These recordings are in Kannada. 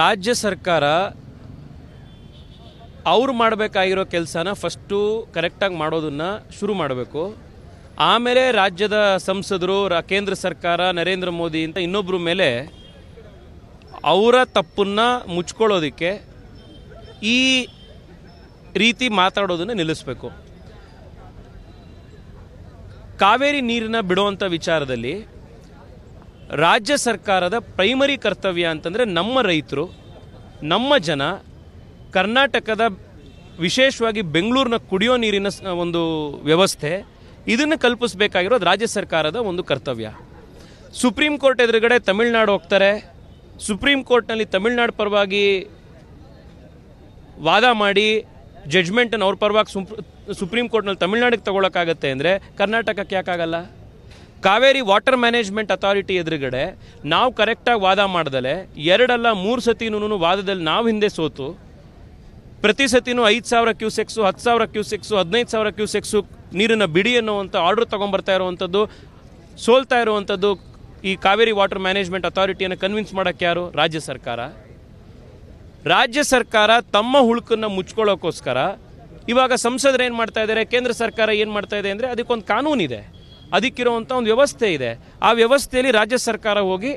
ರಾಜ್ಯ ಸರ್ಕಾರ ಅವ್ರು ಮಾಡಬೇಕಾಗಿರೋ ಕೆಲಸನ ಫಸ್ಟು ಕರೆಕ್ಟಾಗಿ ಮಾಡೋದನ್ನು ಶುರು ಮಾಡಬೇಕು ಆಮೇಲೆ ರಾಜ್ಯದ ಸಂಸದರು ಕೇಂದ್ರ ಸರ್ಕಾರ ನರೇಂದ್ರ ಮೋದಿ ಅಂತ ಇನ್ನೊಬ್ಬರ ಮೇಲೆ ಅವರ ತಪ್ಪನ್ನು ಮುಚ್ಕೊಳ್ಳೋದಕ್ಕೆ ಈ ರೀತಿ ಮಾತಾಡೋದನ್ನು ನಿಲ್ಲಿಸಬೇಕು ಕಾವೇರಿ ನೀರನ್ನ ಬಿಡುವಂಥ ವಿಚಾರದಲ್ಲಿ ರಾಜ್ಯ ಸರ್ಕಾರದ ಪ್ರೈಮರಿ ಕರ್ತವ್ಯ ಅಂತಂದರೆ ನಮ್ಮ ರೈತರು ನಮ್ಮ ಜನ ಕರ್ನಾಟಕದ ವಿಶೇಷವಾಗಿ ಬೆಂಗಳೂರಿನ ಕುಡಿಯೋ ನೀರಿನ ಒಂದು ವ್ಯವಸ್ಥೆ ಇದನ್ನು ಕಲ್ಪಿಸಬೇಕಾಗಿರೋದು ರಾಜ್ಯ ಸರ್ಕಾರದ ಒಂದು ಕರ್ತವ್ಯ ಸುಪ್ರೀಂ ಕೋರ್ಟ್ ಎದುರುಗಡೆ ತಮಿಳ್ನಾಡು ಹೋಗ್ತಾರೆ ಸುಪ್ರೀಂ ಕೋರ್ಟ್ನಲ್ಲಿ ತಮಿಳ್ನಾಡು ಪರವಾಗಿ ವಾದ ಮಾಡಿ ಜಡ್ಜ್ಮೆಂಟನ್ನು ಅವ್ರ ಪರವಾಗಿ ಸುಪ್ರೀಂ ಕೋರ್ಟ್ನಲ್ಲಿ ತಮಿಳ್ನಾಡಿಗೆ ತಗೊಳಕ್ಕಾಗತ್ತೆ ಅಂದರೆ ಕರ್ನಾಟಕಕ್ಕೆ ಯಾಕಾಗಲ್ಲ ಕಾವೇರಿ ವಾಟರ್ ಮ್ಯಾನೇಜ್ಮೆಂಟ್ ಅಥಾರಿಟಿ ಎದುರುಗಡೆ ನಾವು ಕರೆಕ್ಟಾಗಿ ವಾದ ಮಾಡಿದಲೆ ಎರಡಲ್ಲ ಮೂರು ಸತಿನೂ ವಾದದಲ್ಲಿ ನಾವು ಹಿಂದೆ ಸೋತು ಪ್ರತಿ ಸತಿನೂ ಐದು ಸಾವಿರ ಕ್ಯೂಸೆಕ್ಸು ಹತ್ತು ಸಾವಿರ ಕ್ಯೂಸೆಕ್ಸು ಹದಿನೈದು ಸಾವಿರ ಕ್ಯೂಸೆಕ್ಸು ನೀರಿನ ಬಿಡಿ ಅನ್ನೋವಂಥ ಆರ್ಡ್ರ್ ತೊಗೊಂಬರ್ತಾ ಇರುವಂಥದ್ದು ಸೋಲ್ತಾ ಇರುವಂಥದ್ದು ಈ ಕಾವೇರಿ ವಾಟರ್ ಮ್ಯಾನೇಜ್ಮೆಂಟ್ ಅಥಾರಿಟಿಯನ್ನು ಕನ್ವಿನ್ಸ್ ಮಾಡೋಕ್ಕೆ ಯಾರು ರಾಜ್ಯ ಸರ್ಕಾರ ರಾಜ್ಯ ಸರ್ಕಾರ ತಮ್ಮ ಹುಳುಕನ್ನು ಮುಚ್ಕೊಳ್ಳೋಕ್ಕೋಸ್ಕರ ಇವಾಗ ಸಂಸದರು ಏನು ಮಾಡ್ತಾ ಇದ್ದಾರೆ ಕೇಂದ್ರ ಸರ್ಕಾರ ಏನು ಮಾಡ್ತಾ ಇದೆ ಅಂದರೆ ಅದಕ್ಕೊಂದು ಕಾನೂನಿದೆ ಅದಕ್ಕಿರುವಂಥ ಒಂದು ವ್ಯವಸ್ಥೆ ಇದೆ ಆ ವ್ಯವಸ್ಥೆಯಲ್ಲಿ ರಾಜ್ಯ ಸರ್ಕಾರ ಹೋಗಿ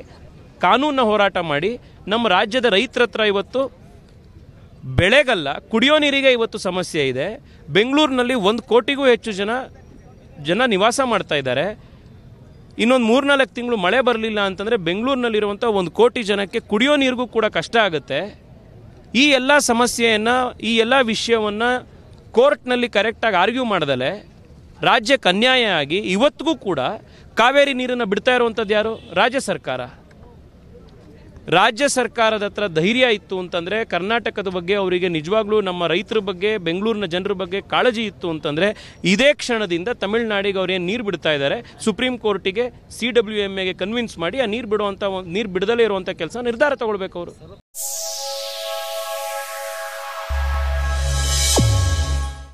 ಕಾನೂನ ಹೋರಾಟ ಮಾಡಿ ನಮ್ಮ ರಾಜ್ಯದ ರೈತರ ಹತ್ರ ಇವತ್ತು ಬೆಳೆಗಲ್ಲ ಕುಡಿಯೋ ನೀರಿಗೆ ಇವತ್ತು ಸಮಸ್ಯೆ ಇದೆ ಬೆಂಗಳೂರಿನಲ್ಲಿ ಒಂದು ಕೋಟಿಗೂ ಹೆಚ್ಚು ಜನ ಜನ ನಿವಾಸ ಮಾಡ್ತಾ ಇದ್ದಾರೆ ಇನ್ನೊಂದು ಮೂರ್ನಾಲ್ಕು ತಿಂಗಳು ಮಳೆ ಬರಲಿಲ್ಲ ಅಂತಂದರೆ ಬೆಂಗಳೂರಿನಲ್ಲಿರುವಂಥ ಒಂದು ಕೋಟಿ ಜನಕ್ಕೆ ಕುಡಿಯೋ ನೀರಿಗೂ ಕೂಡ ಕಷ್ಟ ಆಗುತ್ತೆ ಈ ಎಲ್ಲ ಸಮಸ್ಯೆಯನ್ನು ಈ ಎಲ್ಲ ವಿಷಯವನ್ನು ಕೋರ್ಟ್ನಲ್ಲಿ ಕರೆಕ್ಟಾಗಿ ಆರ್ಗ್ಯೂ ಮಾಡ್ದಲೆ ರಾಜ್ಯಕ್ಕೆ ಅನ್ಯಾಯ ಆಗಿ ಇವತ್ತಿಗೂ ಕೂಡ ಕಾವೇರಿ ನೀರನ್ನು ಬಿಡ್ತಾ ಇರುವಂಥದ್ದು ಯಾರು ರಾಜ್ಯ ಸರ್ಕಾರ ರಾಜ್ಯ ಸರ್ಕಾರದ ಹತ್ರ ಧೈರ್ಯ ಇತ್ತು ಅಂತಂದರೆ ಕರ್ನಾಟಕದ ಬಗ್ಗೆ ಅವರಿಗೆ ನಿಜವಾಗ್ಲೂ ನಮ್ಮ ರೈತರ ಬಗ್ಗೆ ಬೆಂಗಳೂರಿನ ಜನರ ಬಗ್ಗೆ ಕಾಳಜಿ ಇತ್ತು ಅಂತಂದರೆ ಇದೇ ಕ್ಷಣದಿಂದ ತಮಿಳುನಾಡಿಗೆ ಅವ್ರೇನು ನೀರು ಬಿಡ್ತಾ ಇದ್ದಾರೆ ಸುಪ್ರೀಂ ಕೋರ್ಟಿಗೆ ಸಿ ಡಬ್ಲ್ಯೂ ಎಮ್ ಎಗೆ ಕನ್ವಿನ್ಸ್ ಮಾಡಿ ಆ ನೀರು ಬಿಡುವಂಥ ನೀರು ಬಿಡದಲೇ ಇರುವಂಥ ಕೆಲಸ ನಿರ್ಧಾರ ತಗೊಳ್ಬೇಕು ಅವರು